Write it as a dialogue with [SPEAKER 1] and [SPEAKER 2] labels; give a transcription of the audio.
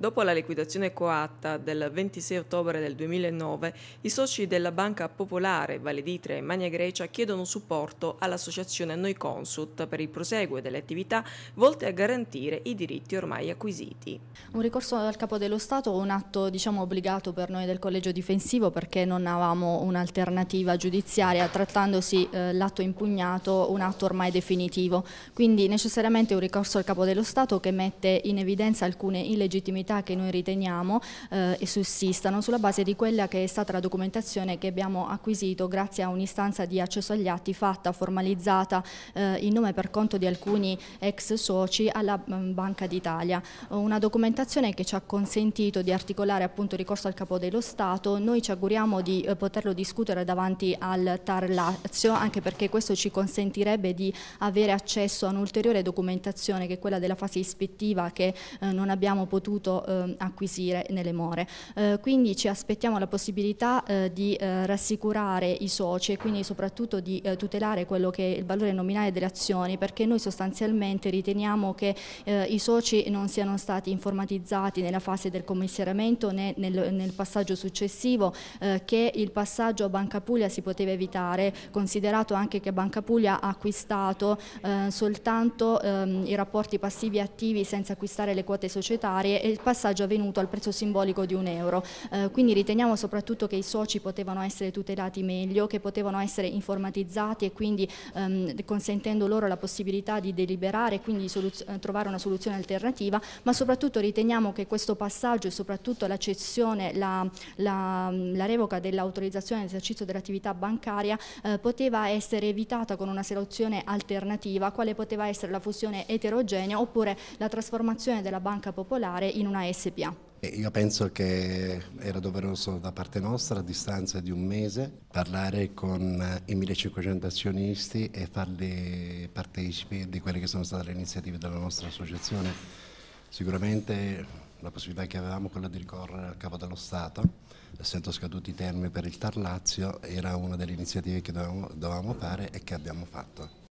[SPEAKER 1] Dopo la liquidazione coatta del 26 ottobre del 2009, i soci della Banca Popolare, Valeditria e Magna Grecia chiedono supporto all'associazione Noi Consult per il proseguo delle attività volte a garantire i diritti ormai acquisiti.
[SPEAKER 2] Un ricorso al Capo dello Stato un atto diciamo, obbligato per noi del Collegio Difensivo perché non avevamo un'alternativa giudiziaria, trattandosi eh, l'atto impugnato un atto ormai definitivo. Quindi necessariamente un ricorso al Capo dello Stato che mette in evidenza alcune illegittimità criticità che noi riteniamo eh, sussistano sulla base di quella che è stata la documentazione che abbiamo acquisito grazie a un'istanza di accesso agli atti fatta, formalizzata eh, in nome per conto di alcuni ex soci alla mm, Banca d'Italia. Una documentazione che ci ha consentito di articolare appunto ricorso al Capo dello Stato, noi ci auguriamo di eh, poterlo discutere davanti al TAR Lazio anche perché questo ci consentirebbe di avere accesso a un'ulteriore documentazione che è quella della fase ispettiva che eh, non abbiamo potuto potuto eh, acquisire nelle more. Eh, quindi ci aspettiamo la possibilità eh, di eh, rassicurare i soci e quindi soprattutto di eh, tutelare quello che è il valore nominale delle azioni perché noi sostanzialmente riteniamo che eh, i soci non siano stati informatizzati nella fase del commissariamento né nel, nel passaggio successivo che il passaggio a Banca Puglia si poteva evitare considerato anche che Banca Puglia ha acquistato soltanto ehm, i rapporti passivi e attivi senza acquistare le quote societarie e il passaggio avvenuto al prezzo simbolico di un euro. Eh, quindi riteniamo soprattutto che i soci potevano essere tutelati meglio, che potevano essere informatizzati e quindi ehm, consentendo loro la possibilità di deliberare e quindi eh, trovare una soluzione alternativa, ma soprattutto riteniamo che questo passaggio e soprattutto la cessione, la, la, la revoca dell'autorizzazione all'esercizio dell'attività bancaria eh, poteva essere evitata con una soluzione alternativa, quale poteva essere la fusione eterogenea oppure la trasformazione della banca popolare in una una SPA.
[SPEAKER 3] Io penso che era doveroso da parte nostra, a distanza di un mese, parlare con i 1500 azionisti e farli partecipi di quelle che sono state le iniziative della nostra associazione. Sicuramente la possibilità che avevamo, quella di ricorrere al Capo dello Stato, essendo scaduti i termini per il Tarlazio, era una delle iniziative che dovevamo, dovevamo fare e che abbiamo fatto.